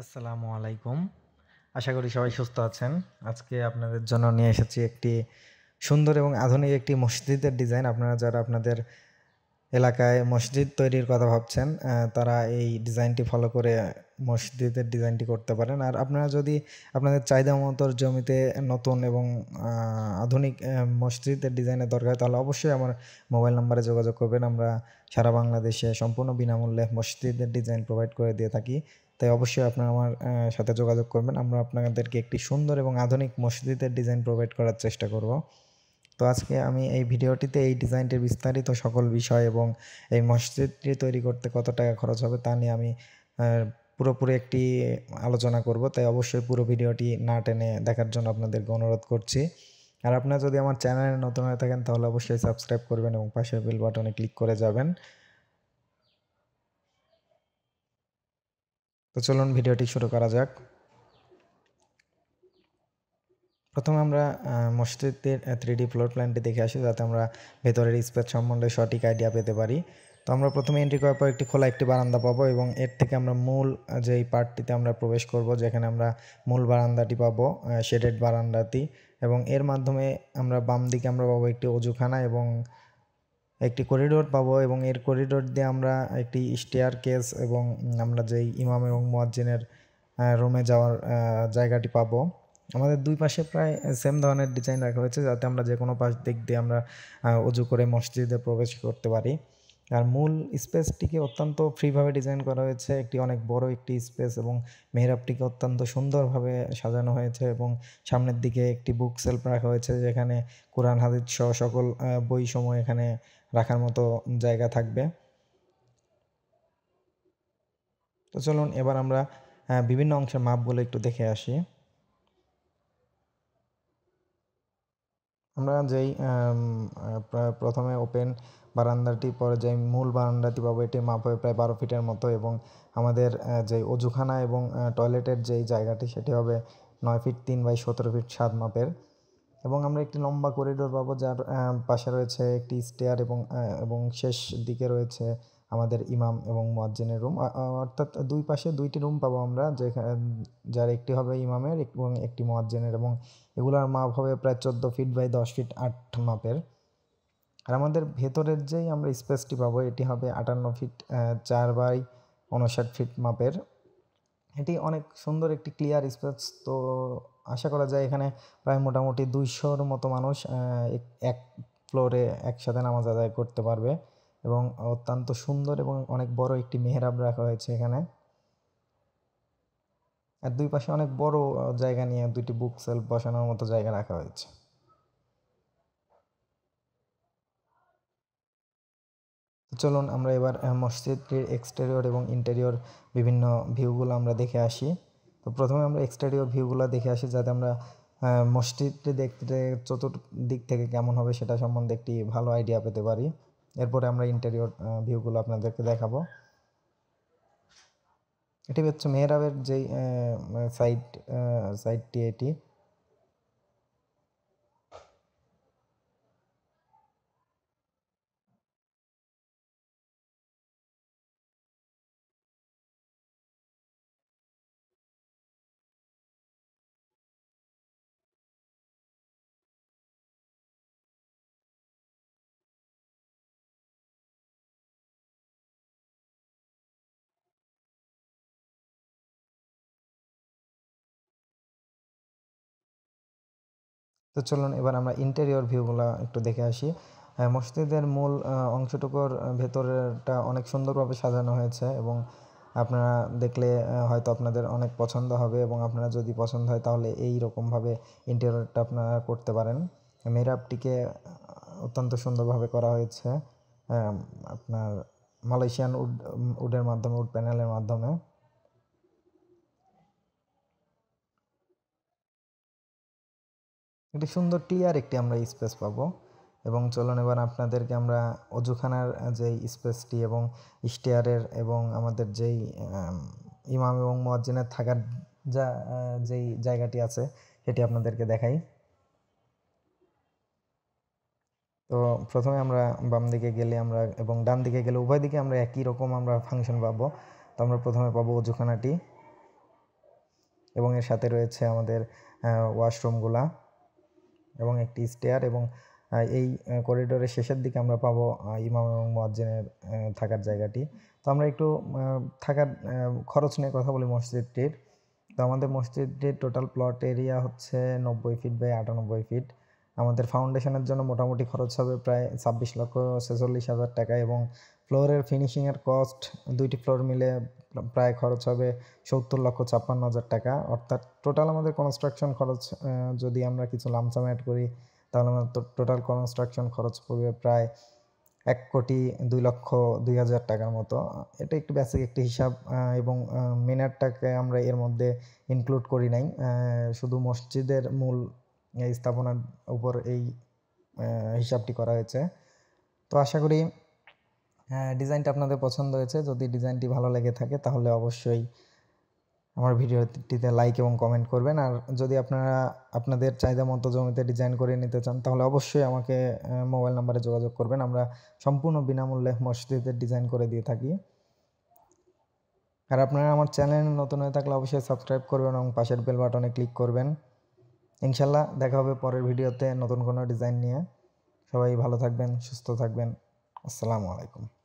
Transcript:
আসসালামু আলাইকুম আশা করি সবাই সুস্থ আছেন আজকে আপনাদের জন্য নিয়ে এসেছি একটি সুন্দর এবং আধুনিক একটি মসজিদের ডিজাইন আপনারা যারা আপনাদের এলাকায় মসজিদ তৈরির কথা ভাবছেন তারা এই ডিজাইনটি ফলো করে মসজিদের ডিজাইনটি করতে পারেন আর আপনারা যদি আপনাদের চাহিদা মতো জমিতে নতুন এবং আধুনিক মসজিদের ডিজাইনের দরকার তাহলে অবশ্যই আমার মোবাইল নাম্বারে যোগাযোগ করবেন আমরা সারা বাংলাদেশে সম্পূর্ণ বিনামূল্যে মসজিদের ডিজাইন প্রোভাইড করে দিয়ে থাকি তাই অবশ্যই আপনারা আমার সাথে যোগাযোগ করবেন আমরা আপনাদেরকে একটি সুন্দর এবং আধুনিক মসজিদের ডিজাইন প্রোভাইড করার চেষ্টা করব তো আজকে আমি এই ভিডিওটিতে এই ডিজাইনটির বিস্তারিত সকল বিষয় এবং এই মসজিদটি তৈরি করতে কত টাকা খরচ হবে তা নিয়ে আমি পুরোপুরি একটি আলোচনা করব তাই অবশ্যই পুরো ভিডিওটি না টেনে দেখার জন্য আপনাদেরকে অনুরোধ করছি আর আপনারা যদি আমার চ্যানেলে নতুন হয়ে থাকেন তাহলে অবশ্যই সাবস্ক্রাইব করবেন এবং পাশের বেল বাটনে ক্লিক করে যাবেন তো চলুন ভিডিওটি শুরু করা যাক প্রথমে আমরা মসজিদের থ্রি ডি ফ্লোর প্ল্যানটি দেখে আসি যাতে আমরা ভেতরের স্পেস সম্বন্ধে সঠিক আইডিয়া পেতে পারি তো আমরা প্রথমে এন্ট্রি করার পর একটি খোলা একটি বারান্দা পাবো এবং এর থেকে আমরা মূল যেই পার্টটিতে আমরা প্রবেশ করব যেখানে আমরা মূল বারান্দাটি পাবো শেডেড বারান্দাটি এবং এর মাধ্যমে আমরা বাম দিকে আমরা পাবো একটি অজুখানা এবং একটি করিডোর পাবো এবং এর করিডোর দিয়ে আমরা একটি স্টেয়ার কেস এবং আমরা যেই ইমাম এবং মোয়াজ্জিনের রুমে যাওয়ার জায়গাটি পাবো আমাদের দুই পাশে প্রায় সেম ধরনের ডিজাইন রাখা হয়েছে যাতে আমরা যে কোনো পাশ দিক দিয়ে আমরা উজু করে মসজিদে প্রবেশ করতে পারি আর মূল স্পেসটিকে অত্যন্ত ফ্রিভাবে ডিজাইন করা হয়েছে একটি অনেক বড় একটি স্পেস এবং মেহরাবটিকে অত্যন্ত সুন্দরভাবে সাজানো হয়েছে এবং সামনের দিকে একটি বুক সেলফ রাখা হয়েছে যেখানে কোরআন হাদিদ সহ সকল বই সময় এখানে রাখার মতো জায়গা থাকবে তো চলুন এবার আমরা বিভিন্ন অংশের মাপগুলো একটু দেখে আসি আমরা যেই প্রথমে ওপেন বারান্দাটি পরে যেই মূল বারান্দাটি পাবো এটি মাপ হবে প্রায় বারো ফিটের মতো এবং আমাদের যে অজুখানা এবং টয়লেটের যেই জায়গাটি সেটি হবে নয় ফিট তিন বাই সতেরো ফিট সাত মাপের এবং আমরা একটি লম্বা করিডোর পাবো যার পাশে রয়েছে একটি স্টেয়ার এবং এবং শেষ দিকে রয়েছে আমাদের ইমাম এবং মোয়াজ্জেনের রুম অর্থাৎ দুই পাশে দুইটি রুম পাবো আমরা যেখানে যার একটি হবে ইমামের এবং একটি মোয়াজ্জেনের এবং এগুলার মাপ হবে প্রায় চোদ্দো ফিট বাই দশ ফিট আট মাপের আর আমাদের ভেতরের যেই আমরা স্পেসটি পাবো এটি হবে আটান্ন ফিট চার বাই উনষাট ফিট মাপের এটি অনেক সুন্দর একটি ক্লিয়ার স্পেস তো আশা করা যায় এখানে প্রায় মোটামুটি দুইশোর মতো মানুষ এক ফ্লোরে একসাথে নামাজ আদায় করতে পারবে এবং অত্যন্ত সুন্দর এবং অনেক বড় একটি মেহরাব রাখা হয়েছে এখানে আর দুই পাশে অনেক বড় জায়গা নিয়ে দুইটি বুক সেলফ বসানোর মতো জায়গা রাখা হয়েছে চলুন আমরা এবার মসজিদটির এক্সটেরিয়র এবং ইন্টেরিয়র বিভিন্ন ভিউগুলো আমরা দেখে আসি তো প্রথমে আমরা এক্সটেরিয়র ভিউগুলো দেখে আসি যাতে আমরা মসজিদটি দেখতে চতুর্দিক থেকে কেমন হবে সেটা সম্বন্ধে একটি ভালো আইডিয়া পেতে পারি এরপরে আমরা ইন্টেরিয়র ভিউগুলো আপনাদেরকে দেখাবো এটি হচ্ছে মেহরাবের যেই সাইড সাইডটি এটি তো চলুন এবার আমরা ইন্টেরিয়র ভিউগুলো একটু দেখে আসি মসজিদের মূল অংশটুকুর ভেতরেরটা অনেক সুন্দরভাবে সাজানো হয়েছে এবং আপনারা দেখলে হয়তো আপনাদের অনেক পছন্দ হবে এবং আপনারা যদি পছন্দ হয় তাহলে এই রকমভাবে ইন্টেরিয়রটা আপনারা করতে পারেন মেরাপটিকে অত্যন্ত সুন্দরভাবে করা হয়েছে আপনার মালয়েশিয়ান উড উডের মাধ্যমে উড প্যানেলের মাধ্যমে একটি সুন্দর ক্লিয়ার একটি আমরা স্পেস পাবো এবং চলুন এবার আপনাদেরকে আমরা অজুখানার যেই স্পেসটি এবং স্টেয়ারের এবং আমাদের যেই ইমাম এবং মজ্জিনের থাকার যা যেই জায়গাটি আছে সেটি আপনাদেরকে দেখাই তো প্রথমে আমরা বাম দিকে গেলে আমরা এবং ডান দিকে গেলে উভয় দিকে আমরা একই রকম আমরা ফাংশন পাব তো আমরা প্রথমে পাবো অজুখানাটি এবং এর সাথে রয়েছে আমাদের ওয়াশরুমগুলা এবং একটি স্টেয়ার এবং এই করিডোরের শেষের দিকে আমরা পাবো ইমাম এবং মোয়াজ্জেনের থাকার জায়গাটি তো আমরা একটু থাকার খরচ নিয়ে কথা বলি মসজিদটির তো আমাদের মসজিদটির টোটাল প্লট এরিয়া হচ্ছে নব্বই ফিট বাই আটানব্বই ফিট আমাদের ফাউন্ডেশনের জন্য মোটামুটি খরচ হবে প্রায় ছাব্বিশ লক্ষ ছেচল্লিশ হাজার টাকা এবং ফ্লোরের ফিনিশিংয়ের কস্ট দুইটি ফ্লোর মিলে প্রায় খরচ হবে সত্তর লক্ষ ছাপ্পান্ন হাজার টাকা অর্থাৎ টোটাল আমাদের কনস্ট্রাকশন খরচ যদি আমরা কিছু লামসাম অ্যাড করি তাহলে আমাদের টোটাল কনস্ট্রাকশন খরচ পড়বে প্রায় এক কোটি দুই লক্ষ দুই হাজার টাকার মতো এটা একটু বেসিক একটি হিসাব এবং মিনারটাকে আমরা এর মধ্যে ইনক্লুড করি নাই শুধু মসজিদের মূল স্থাপনার উপর এই হিসাবটি করা হয়েছে তো আশা করি হ্যাঁ, ডিজাইনটা আপনাদের পছন্দ হয়েছে যদি ডিজাইনটি ভালো লেগে থাকে তাহলে অবশ্যই আমার ভিডিওটিতে লাইক এবং কমেন্ট করবেন আর যদি আপনারা আপনাদের চাহিদা মতো জমিতে ডিজাইন করে নিতে চান তাহলে অবশ্যই আমাকে মোবাইল নাম্বারে যোগাযোগ করবেন আমরা সম্পূর্ণ বিনামূল্যে মসজিদের ডিজাইন করে দিয়ে থাকি আর আপনারা আমার চ্যানেল নতুন হয়ে থাকলে অবশ্যই সাবস্ক্রাইব করবেন এবং পাশের বেল বাটনে ক্লিক করবেন ইনশাল্লাহ দেখা হবে পরের ভিডিওতে নতুন কোনো ডিজাইন নিয়ে সবাই ভালো থাকবেন সুস্থ থাকবেন আসসালামু আলাইকুম